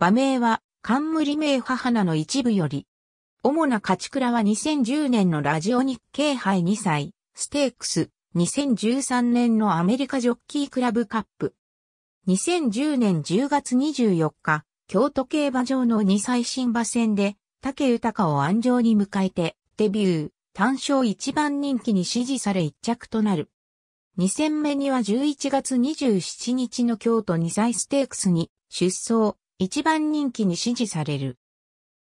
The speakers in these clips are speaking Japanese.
馬名は、冠名母なの一部より。主な勝ち倉は2010年のラジオ日経杯2歳、ステークス、2013年のアメリカジョッキークラブカップ。2010年10月24日、京都競馬場の2歳新馬戦で、竹豊を安城に迎えて、デビュー、単勝一番人気に支持され一着となる。2戦目には11月27日の京都2歳ステークスに出走、一番人気に支持される。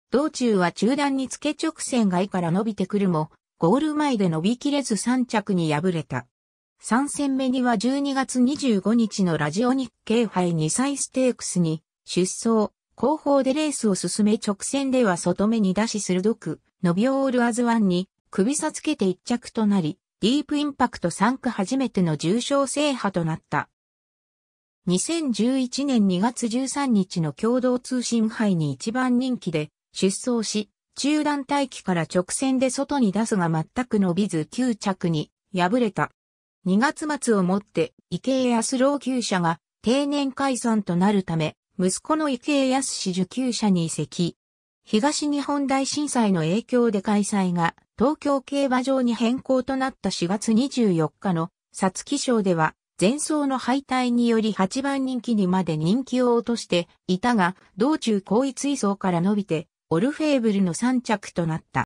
道中は中段につけ直線外から伸びてくるも、ゴール前で伸びきれず3着に敗れた。3戦目には12月25日のラジオ日経杯2歳ステークスに出走、後方でレースを進め直線では外目に出し鋭く、伸びオールアズワンに首差つけて1着となり、ディープインパクト3区初めての重賞制覇となった。2011年2月13日の共同通信杯に一番人気で出走し、中段待機から直線で外に出すが全く伸びず9着に敗れた。2月末をもって池江康老級者が定年解散となるため、息子の池江康受給者に移籍。東日本大震災の影響で開催が東京競馬場に変更となった4月24日の皐月賞では前走の敗退により8番人気にまで人気を落としていたが、道中高位追走から伸びて、オルフェーブルの3着となった。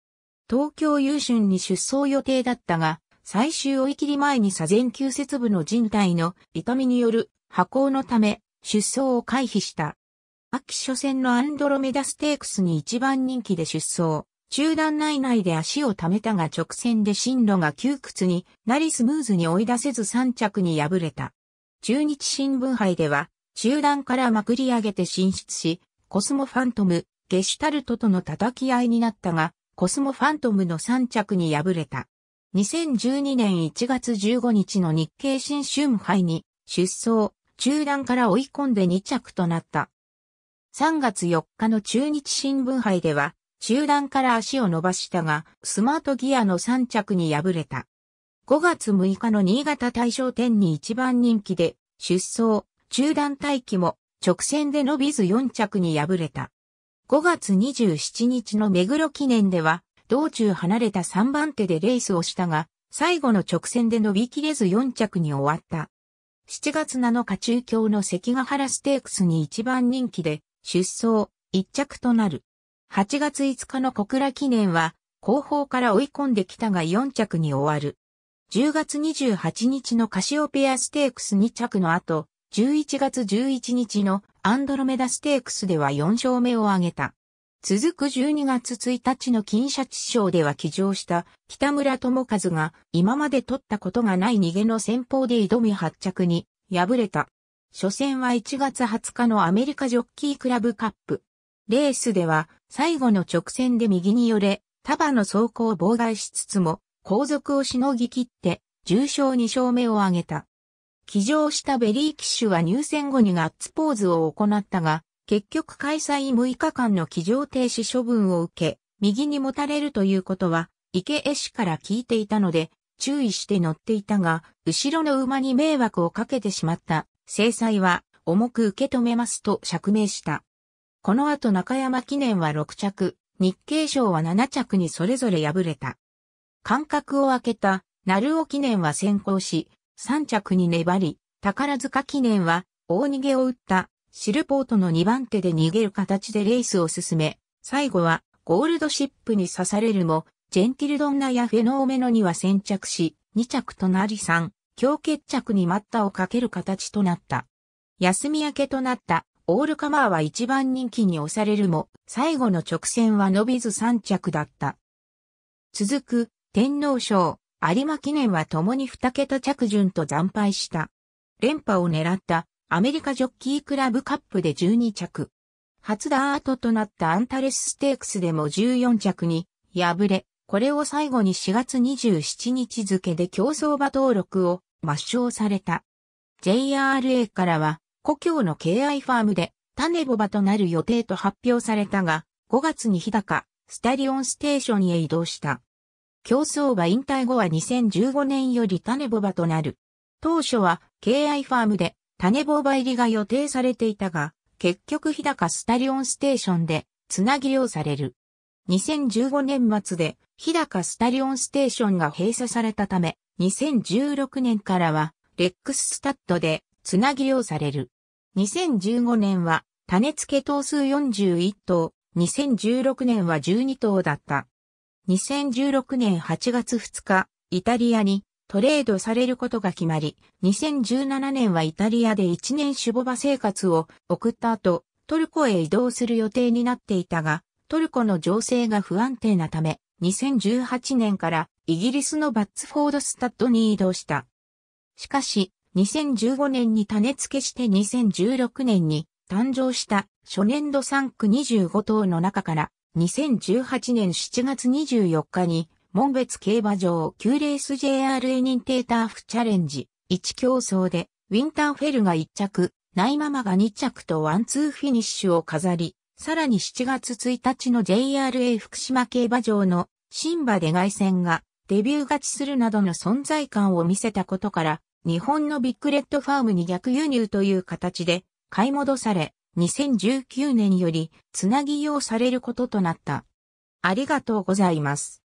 東京優春に出走予定だったが、最終追い切り前に左前急節部の人体の痛みによる破行のため、出走を回避した。秋初戦のアンドロメダステークスに1番人気で出走。中段内内で足を溜めたが直線で進路が窮屈になりスムーズに追い出せず3着に敗れた。中日新聞杯では、中段からまくり上げて進出し、コスモファントム、ゲシュタルトとの叩き合いになったが、コスモファントムの3着に敗れた。2012年1月15日の日経新春杯に出走、中段から追い込んで2着となった。3月4日の中日新聞杯では、集団から足を伸ばしたが、スマートギアの3着に敗れた。5月6日の新潟大賞店に一番人気で、出走、中団待機も直線で伸びず4着に敗れた。5月27日の目黒記念では、道中離れた3番手でレースをしたが、最後の直線で伸びきれず4着に終わった。7月7日中京の関ヶ原ステークスに一番人気で、出走、1着となる。8月5日の小倉記念は、後方から追い込んできたが4着に終わる。10月28日のカシオペアステークス2着の後、11月11日のアンドロメダステークスでは4勝目を挙げた。続く12月1日の金シャチ賞では騎乗した北村智和が今まで取ったことがない逃げの戦法で挑み発着に敗れた。初戦は1月20日のアメリカジョッキークラブカップ。レースでは最後の直線で右に寄れ、束の走行を妨害しつつも、後続をしのぎ切って、重賞2勝目を挙げた。騎乗したベリー騎手は入選後にガッツポーズを行ったが、結局開催6日間の騎乗停止処分を受け、右に持たれるということは、池江氏から聞いていたので、注意して乗っていたが、後ろの馬に迷惑をかけてしまった、制裁は重く受け止めますと釈明した。この後中山記念は6着、日経賞は7着にそれぞれ敗れた。間隔を空けた、鳴尾記念は先行し、3着に粘り、宝塚記念は大逃げを打った、シルポートの2番手で逃げる形でレースを進め、最後はゴールドシップに刺されるも、ジェンティルドンナやフェノーメノには先着し、2着となり3、強決着に待ったをかける形となった。休み明けとなったオールカマーは一番人気に押されるも、最後の直線は伸びず3着だった。続く、天皇賞、有馬記念は共に2桁着順と惨敗した。連覇を狙ったアメリカジョッキークラブカップで12着。初ダートとなったアンタレスステークスでも14着に敗れ、これを最後に4月27日付で競争馬登録を抹消された。JRA からは故郷の敬愛ファームで種ボバとなる予定と発表されたが、5月に日高、スタリオンステーションへ移動した。競走馬引退後は2015年より種ボバとなる。当初は、敬愛ファームで種ボバ入りが予定されていたが、結局日高スタリオンステーションで、つなぎ漁される。2015年末で、日高スタリオンステーションが閉鎖されたため、2016年からは、レックススタッドで、つなぎ漁される。2015年は種付け頭数41頭、2016年は12頭だった。2016年8月2日、イタリアにトレードされることが決まり、2017年はイタリアで1年守護場生活を送った後、トルコへ移動する予定になっていたが、トルコの情勢が不安定なため、2018年からイギリスのバッツフォードスタッドに移動した。しかし、2015年に種付けして2016年に誕生した初年度3区25頭の中から2018年7月24日に門別競馬場9レース JRA 認定ターフチャレンジ1競争でウィンターフェルが1着、ナイママが2着とワンツーフィニッシュを飾り、さらに7月1日の JRA 福島競馬場の新馬で外戦がデビュー勝ちするなどの存在感を見せたことから日本のビッグレッドファームに逆輸入という形で買い戻され、2019年よりつなぎ用されることとなった。ありがとうございます。